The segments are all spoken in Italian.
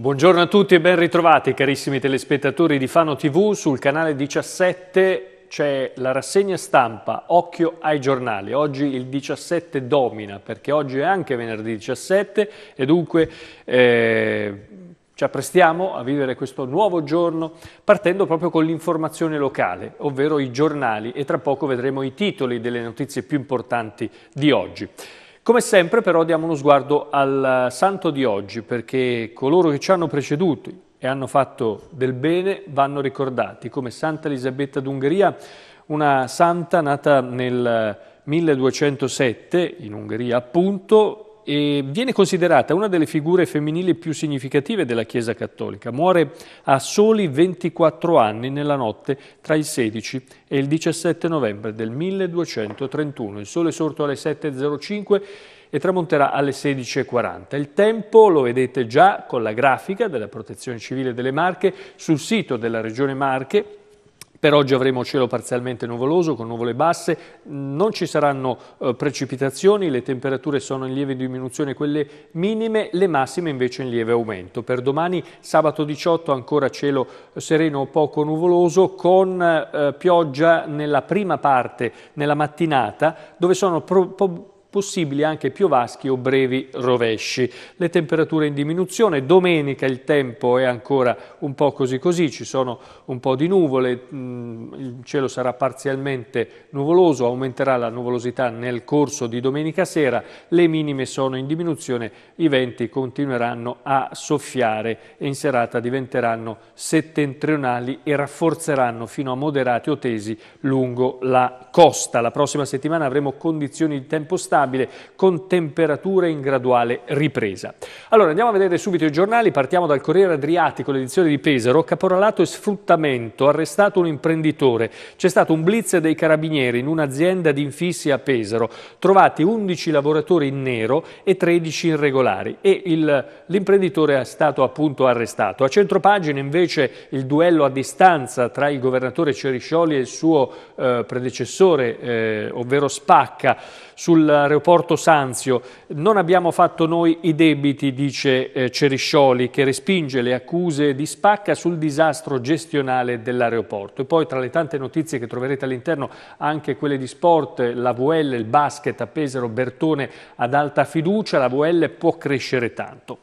Buongiorno a tutti e ben ritrovati carissimi telespettatori di Fano TV. Sul canale 17 c'è la rassegna stampa Occhio ai giornali. Oggi il 17 domina perché oggi è anche venerdì 17 e dunque eh, ci apprestiamo a vivere questo nuovo giorno partendo proprio con l'informazione locale, ovvero i giornali e tra poco vedremo i titoli delle notizie più importanti di oggi. Come sempre però diamo uno sguardo al santo di oggi perché coloro che ci hanno preceduti e hanno fatto del bene vanno ricordati come Santa Elisabetta d'Ungheria, una santa nata nel 1207 in Ungheria appunto, e viene considerata una delle figure femminili più significative della Chiesa Cattolica. Muore a soli 24 anni nella notte tra il 16 e il 17 novembre del 1231. Il sole è sorto alle 7.05 e tramonterà alle 16.40. Il tempo lo vedete già con la grafica della Protezione Civile delle Marche sul sito della Regione Marche per oggi avremo cielo parzialmente nuvoloso con nuvole basse, non ci saranno eh, precipitazioni, le temperature sono in lieve diminuzione quelle minime, le massime invece in lieve aumento. Per domani sabato 18 ancora cielo eh, sereno o poco nuvoloso con eh, pioggia nella prima parte, nella mattinata, dove sono pro, possibili anche piovaschi o brevi rovesci. Le temperature in diminuzione, domenica il tempo è ancora un po' così così, ci sono un po' di nuvole, mm, il cielo sarà parzialmente nuvoloso, aumenterà la nuvolosità nel corso di domenica sera, le minime sono in diminuzione, i venti continueranno a soffiare e in serata diventeranno settentrionali e rafforzeranno fino a moderati o tesi lungo la costa. La prossima settimana avremo condizioni di tempo stabile stabile con temperature in graduale ripresa. Allora andiamo a vedere subito i giornali, partiamo dal Corriere Adriatico, l'edizione di Pesaro, caporalato e sfruttamento, arrestato un imprenditore, c'è stato un blitz dei carabinieri in un'azienda di infissi a Pesaro, trovati 11 lavoratori in nero e 13 irregolari e l'imprenditore è stato appunto arrestato. A centropagina invece il duello a distanza tra il governatore Ceriscioli e il suo eh, predecessore, eh, ovvero Spacca, sulla all'aeroporto Sanzio. Non abbiamo fatto noi i debiti, dice eh, Ceriscioli, che respinge le accuse di Spacca sul disastro gestionale dell'aeroporto. E poi tra le tante notizie che troverete all'interno, anche quelle di sport, la VL, il basket a Pesaro, Bertone ad alta fiducia, la VL può crescere tanto.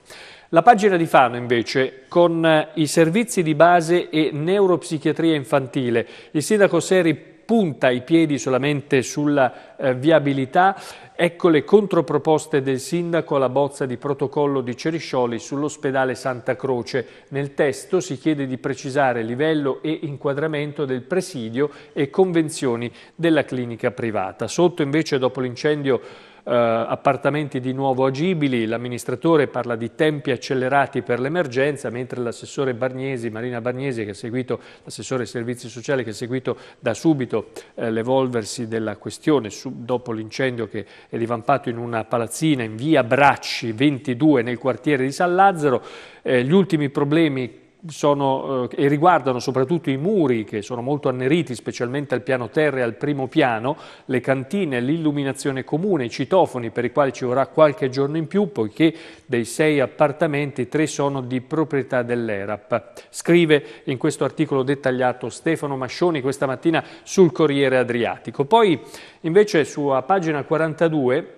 La pagina di Fano invece con eh, i servizi di base e neuropsichiatria infantile. Il sindaco Seri punta i piedi solamente sulla eh, viabilità. Ecco le controproposte del sindaco alla bozza di protocollo di Ceriscioli sull'ospedale Santa Croce. Nel testo si chiede di precisare livello e inquadramento del presidio e convenzioni della clinica privata. Sotto invece dopo l'incendio eh, appartamenti di nuovo agibili, l'amministratore parla di tempi accelerati per l'emergenza, mentre l'assessore Barniesi, Marina Barniesi, che ha seguito, l'assessore servizi sociali, che ha seguito da subito eh, l'evolversi della questione su, dopo l'incendio che è divampato in una palazzina in via Bracci 22 nel quartiere di San Lazzaro, eh, gli ultimi problemi sono, eh, e riguardano soprattutto i muri che sono molto anneriti, specialmente al piano terra e al primo piano, le cantine, l'illuminazione comune, i citofoni per i quali ci vorrà qualche giorno in più, poiché dei sei appartamenti tre sono di proprietà dell'ERAP. Scrive in questo articolo dettagliato Stefano Mascioni questa mattina sul Corriere Adriatico. Poi invece sulla pagina 42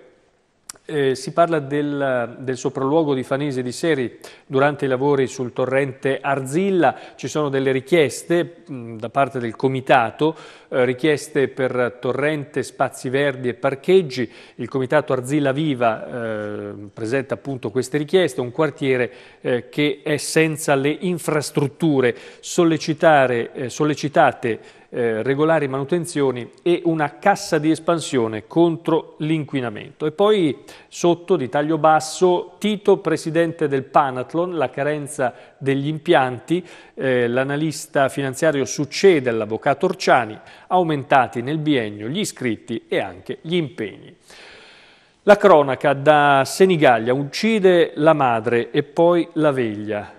eh, si parla del, del, sopralluogo di Fanese di Seri durante i lavori sul torrente Arzilla, ci sono delle richieste mh, mm, da parte del comitato, eh, richieste per torrente, spazi verdi e parcheggi, il comitato Arzilla Viva eh, presenta appunto queste richieste, un quartiere eh, che è senza le infrastrutture sollecitare, eh, sollecitate eh, regolari manutenzioni e una cassa di espansione contro l'inquinamento. E poi sotto di taglio basso Tito, presidente del Panathlon, la carenza degli impianti, eh, l'analista finanziario succede all'avvocato Orciani, aumentati nel biennio gli iscritti e anche gli impegni. La cronaca da Senigallia uccide la madre e poi la veglia.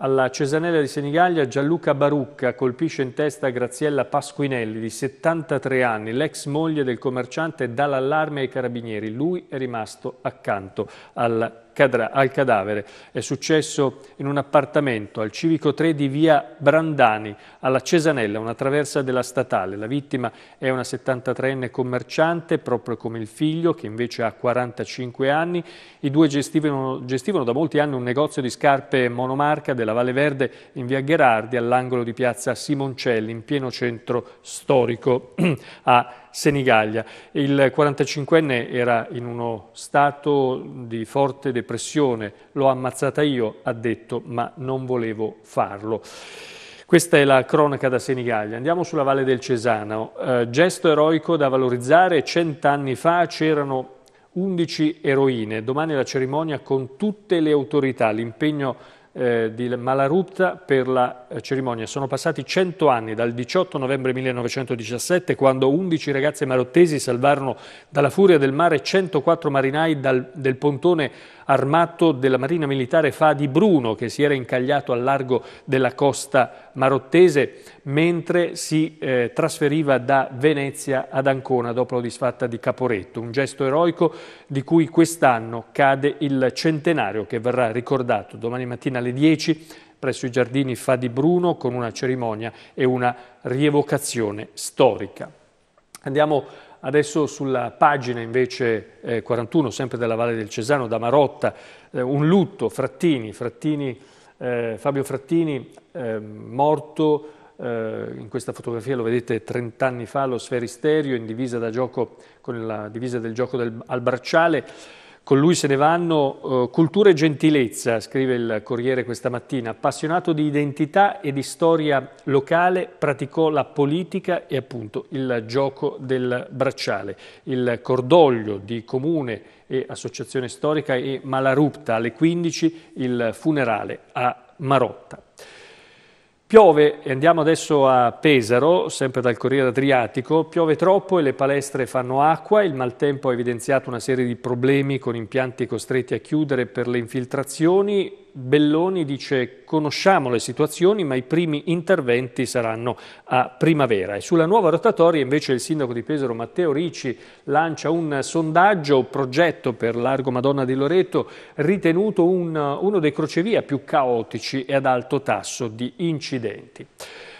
Alla Cesanella di Senigallia Gianluca Barucca colpisce in testa Graziella Pasquinelli di 73 anni, l'ex moglie del commerciante dà l'allarme ai carabinieri, lui è rimasto accanto al al cadavere. È successo in un appartamento al civico 3 di via Brandani, alla Cesanella, una traversa della statale. La vittima è una 73enne commerciante, proprio come il figlio, che invece ha 45 anni. I due gestivano, gestivano da molti anni un negozio di scarpe monomarca della Valle Verde in via Gherardi, all'angolo di piazza Simoncelli, in pieno centro storico. a Senigallia. Il 45enne era in uno stato di forte depressione, l'ho ammazzata io, ha detto, ma non volevo farlo. Questa è la cronaca da Senigallia. Andiamo sulla Valle del Cesano. Eh, gesto eroico da valorizzare. Cent'anni fa c'erano 11 eroine. Domani la cerimonia con tutte le autorità. L'impegno eh, di Malarupta per la eh, cerimonia. Sono passati 100 anni dal 18 novembre 1917 quando 11 ragazze marottesi salvarono dalla furia del mare 104 marinai dal, del pontone armato della Marina Militare Fa di Bruno che si era incagliato al largo della costa marottese mentre si eh, trasferiva da Venezia ad Ancona dopo la disfatta di Caporetto. Un gesto eroico di cui quest'anno cade il centenario che verrà ricordato domani mattina alle 10 presso i giardini Fa di Bruno con una cerimonia e una rievocazione storica. Andiamo Adesso sulla pagina invece eh, 41, sempre della Valle del Cesano, da Marotta, eh, un lutto, Frattini, Frattini eh, Fabio Frattini ehm, morto, eh, in questa fotografia lo vedete 30 anni fa allo Sferisterio, in divisa da gioco, con la divisa del gioco del, al bracciale, con lui se ne vanno eh, cultura e gentilezza, scrive il Corriere questa mattina. Appassionato di identità e di storia locale, praticò la politica e appunto il gioco del bracciale. Il cordoglio di comune e associazione storica e Malarupta alle 15, il funerale a Marotta. Piove, e andiamo adesso a Pesaro, sempre dal Corriere Adriatico, piove troppo e le palestre fanno acqua, il maltempo ha evidenziato una serie di problemi con impianti costretti a chiudere per le infiltrazioni, Belloni dice conosciamo le situazioni ma i primi interventi saranno a primavera e sulla nuova rotatoria invece il sindaco di Pesaro Matteo Ricci lancia un sondaggio, progetto per Largo Madonna di Loreto ritenuto un, uno dei crocevia più caotici e ad alto tasso di incidenti.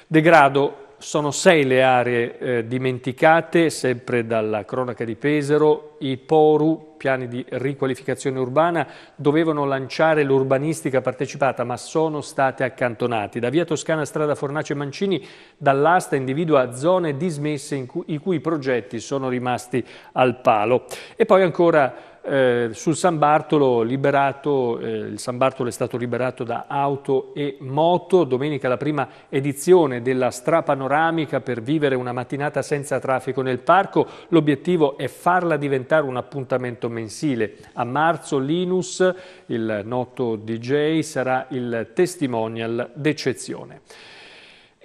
Degrado sono sei le aree eh, dimenticate, sempre dalla cronaca di Pesaro, i PORU, piani di riqualificazione urbana, dovevano lanciare l'urbanistica partecipata ma sono state accantonate. Da via Toscana strada Fornace Mancini dall'asta individua zone dismesse cui, i cui progetti sono rimasti al palo. E poi ancora eh, sul San Bartolo, liberato, eh, il San Bartolo è stato liberato da auto e moto, domenica la prima edizione della strapanoramica per vivere una mattinata senza traffico nel parco, l'obiettivo è farla diventare un appuntamento mensile. A marzo Linus, il noto DJ, sarà il testimonial d'eccezione.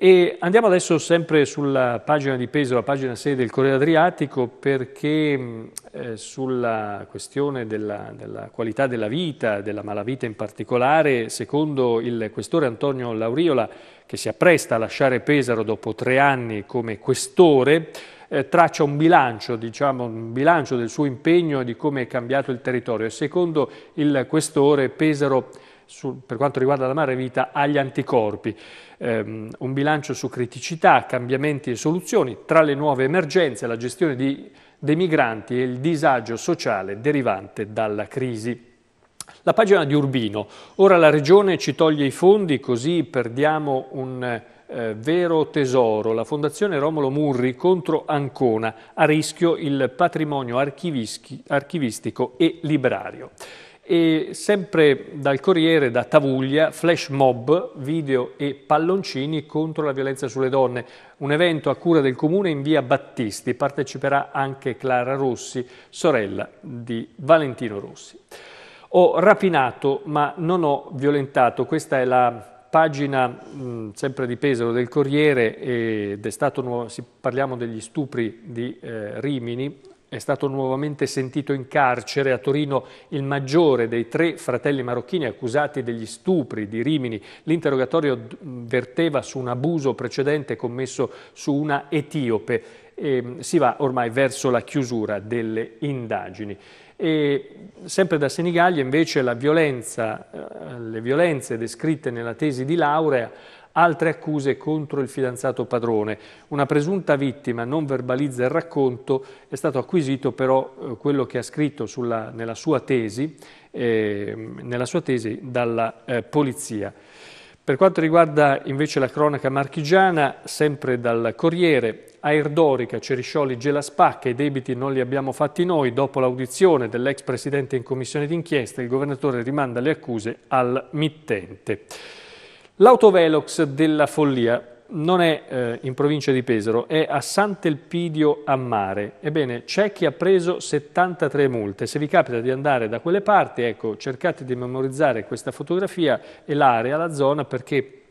E andiamo adesso sempre sulla pagina di peso, la pagina 6 del Corriere Adriatico, perché eh, sulla questione della, della, qualità della vita, della malavita in particolare, secondo il questore Antonio Lauriola, che si appresta a lasciare Pesaro dopo tre anni come questore, eh, traccia un bilancio, diciamo, un bilancio del suo impegno e di come è cambiato il territorio. E secondo il questore Pesaro sul, per quanto riguarda la mare vita agli anticorpi, ehm, un bilancio su criticità, cambiamenti e soluzioni, tra le nuove emergenze, la gestione di, dei migranti e il disagio sociale derivante dalla crisi. La pagina di Urbino, ora la Regione ci toglie i fondi così perdiamo un eh, vero tesoro, la Fondazione Romolo Murri contro Ancona, a rischio il patrimonio archivistico e librario. E sempre dal Corriere, da Tavuglia, flash mob, video e palloncini contro la violenza sulle donne. Un evento a cura del comune in via Battisti. Parteciperà anche Clara Rossi, sorella di Valentino Rossi. Ho rapinato ma non ho violentato. Questa è la pagina mh, sempre di Pesaro del Corriere ed è stato, nuovo, parliamo degli stupri di eh, Rimini, è stato nuovamente sentito in carcere a Torino il maggiore dei tre fratelli marocchini accusati degli stupri di Rimini. L'interrogatorio verteva su un abuso precedente commesso su una etiope. E ehm, si va ormai verso la chiusura delle indagini. E sempre da Senigallia invece la violenza, eh, le violenze descritte nella tesi di laurea Altre accuse contro il fidanzato padrone. Una presunta vittima non verbalizza il racconto, è stato acquisito però eh, quello che ha scritto sulla, nella, sua tesi, eh, nella, sua tesi, dalla eh, polizia. Per quanto riguarda invece la cronaca marchigiana, sempre dal Corriere, a Erdorica, Ceriscioli, Gelaspacca, i debiti non li abbiamo fatti noi, dopo l'audizione dell'ex presidente in commissione d'inchiesta, il governatore rimanda le accuse al mittente. L'autovelox della follia non è eh, in provincia di Pesaro, è a Sant'Elpidio a Mare. Ebbene, c'è chi ha preso 73 multe. Se vi capita di andare da quelle parti, ecco, cercate di memorizzare questa fotografia e l'area, la zona, perché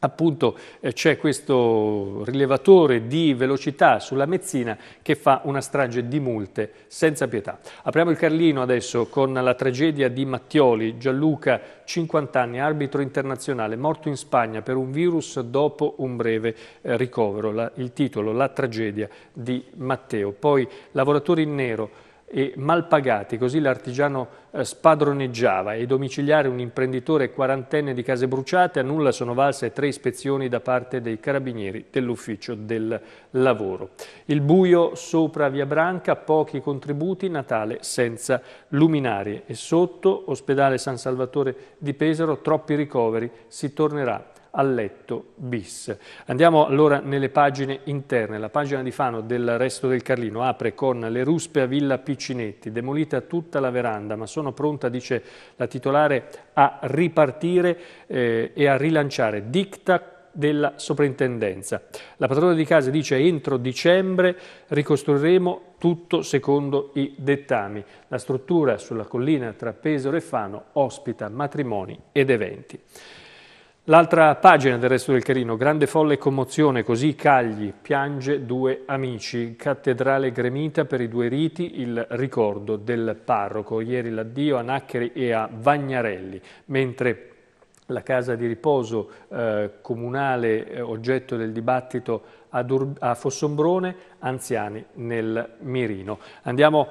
appunto eh, c'è questo rilevatore di velocità sulla Mezzina che fa una strage di multe senza pietà. Apriamo il Carlino adesso con la tragedia di Mattioli, Gianluca, 50 anni, arbitro internazionale, morto in Spagna per un virus dopo un breve eh, ricovero. La, il titolo, la tragedia di Matteo. Poi lavoratori in nero e mal pagati, così l'artigiano eh, spadroneggiava e domiciliare un imprenditore quarantenne di case bruciate, a nulla sono valse tre ispezioni da parte dei carabinieri dell'ufficio del lavoro. Il buio sopra Via Branca, pochi contributi, Natale senza luminarie e sotto ospedale San Salvatore di Pesaro, troppi ricoveri, si tornerà a letto bis. Andiamo allora nelle pagine interne. La pagina di Fano del resto del Carlino apre con le ruspe a Villa Piccinetti, demolita tutta la veranda, ma sono pronta, dice la titolare, a ripartire eh, e a rilanciare. Dicta della soprintendenza. La padrona di casa dice entro dicembre ricostruiremo tutto secondo i dettami. La struttura sulla collina tra Pesaro e Fano ospita matrimoni ed eventi. L'altra pagina del resto del Carino, grande folle e commozione, così Cagli piange due amici, cattedrale gremita per i due riti, il ricordo del parroco, ieri l'addio a Naccheri e a Vagnarelli, mentre la casa di riposo eh, comunale eh, oggetto del dibattito a, a Fossombrone, anziani nel mirino. Andiamo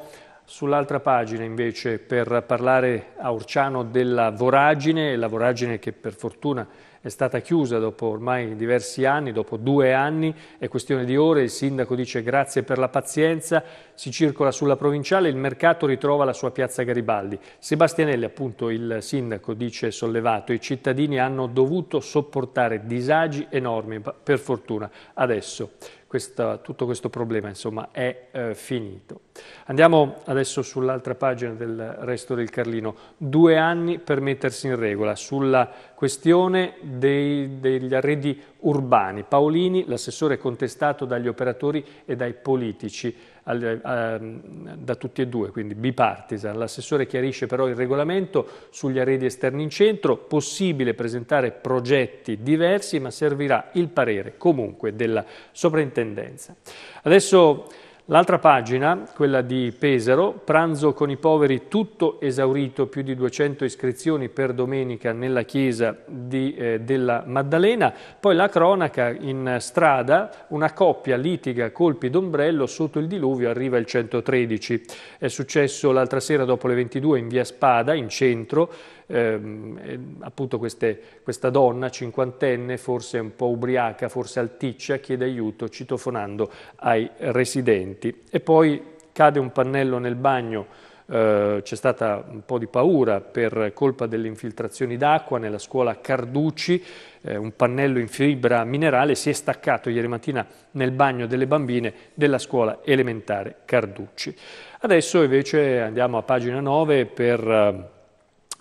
Sull'altra pagina invece per parlare a Urciano della voragine, la voragine che per fortuna è stata chiusa dopo ormai diversi anni, dopo due anni, è questione di ore, il sindaco dice grazie per la pazienza, si circola sulla provinciale, il mercato ritrova la sua piazza Garibaldi. Sebastianelli, appunto il sindaco, dice sollevato, i cittadini hanno dovuto sopportare disagi enormi, per fortuna, adesso questa, tutto questo problema insomma, è eh, finito. Andiamo adesso sull'altra pagina del resto del Carlino. Due anni per mettersi in regola sulla questione dei, degli arredi urbani. Paolini, l'assessore è contestato dagli operatori e dai politici. Ehm, da tutti e due, quindi bipartisan. L'assessore chiarisce però il regolamento sugli arredi esterni in centro, possibile presentare progetti diversi ma servirà il parere comunque della sovrintendenza. Adesso L'altra pagina, quella di Pesaro, pranzo con i poveri tutto esaurito, più di 200 iscrizioni per domenica nella chiesa di, eh, della Maddalena, poi la cronaca in strada, una coppia litiga colpi d'ombrello, sotto il diluvio arriva il 113. È successo l'altra sera dopo le 22 in via Spada, in centro, ehm, appunto queste, questa donna cinquantenne, forse un po' ubriaca, forse alticcia, chiede aiuto citofonando ai residenti. E poi cade un pannello nel bagno Uh, c'è stata un po' di paura per colpa delle infiltrazioni d'acqua nella scuola Carducci, eh, un pannello in fibra minerale si è staccato ieri mattina nel bagno delle bambine della scuola elementare Carducci. Adesso invece andiamo a pagina 9 per... Uh,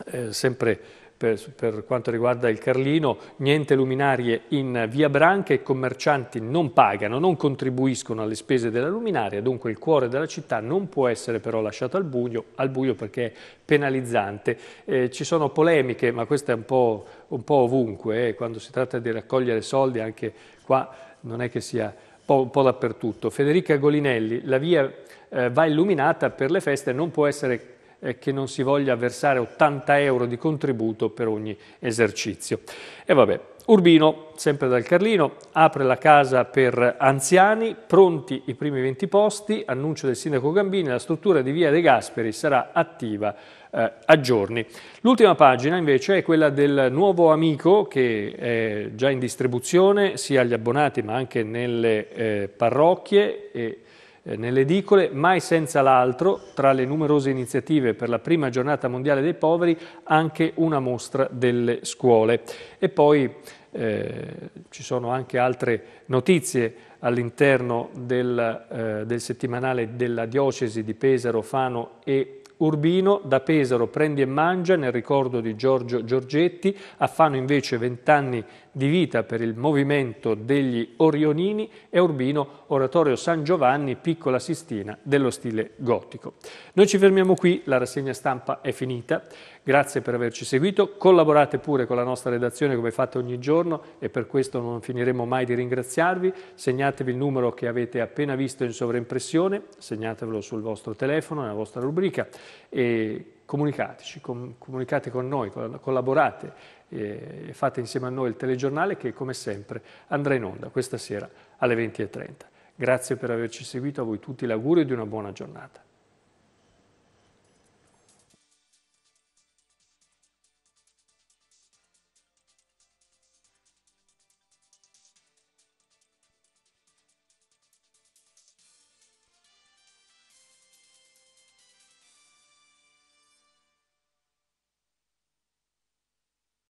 eh, sempre per, per, quanto riguarda il Carlino, niente luminarie in via Branca e commercianti non pagano, non contribuiscono alle spese della luminaria, dunque il cuore della città non può essere però lasciato al buio, al buio perché è penalizzante. Eh, ci sono polemiche, ma questo è un po', un po ovunque, eh, quando si tratta di raccogliere soldi anche qua non è che sia un po' dappertutto. Federica Golinelli, la via eh, va illuminata per le feste, non può essere che non si voglia versare 80 euro di contributo per ogni esercizio. E vabbè, Urbino, sempre dal Carlino, apre la casa per anziani, pronti i primi 20 posti, annuncio del sindaco Gambini, la struttura di Via De Gasperi sarà attiva eh, a giorni. L'ultima pagina invece è quella del nuovo amico che è già in distribuzione sia agli abbonati ma anche nelle eh, parrocchie e eh, nelle edicole, mai senza l'altro, tra le numerose iniziative per la prima giornata mondiale dei poveri, anche una mostra delle scuole. E poi eh, ci sono anche altre notizie all'interno del, eh, del settimanale della diocesi di Pesaro, Fano e Urbino da Pesaro prendi e mangia nel ricordo di Giorgio Giorgetti, a Fano invece vent'anni di vita per il movimento degli Orionini e Urbino Oratorio San Giovanni, piccola Sistina dello stile gotico. Noi ci fermiamo qui, la rassegna stampa è finita. Grazie per averci seguito, collaborate pure con la nostra redazione come fate ogni giorno e per questo non finiremo mai di ringraziarvi. Segnatevi il numero che avete appena visto in sovraimpressione, segnatevelo sul vostro telefono, nella vostra rubrica e comunicateci, com comunicate con noi, collaborate e fate insieme a noi il telegiornale che come sempre andrà in onda questa sera alle 20.30. Grazie per averci seguito, a voi tutti l'augurio di una buona giornata.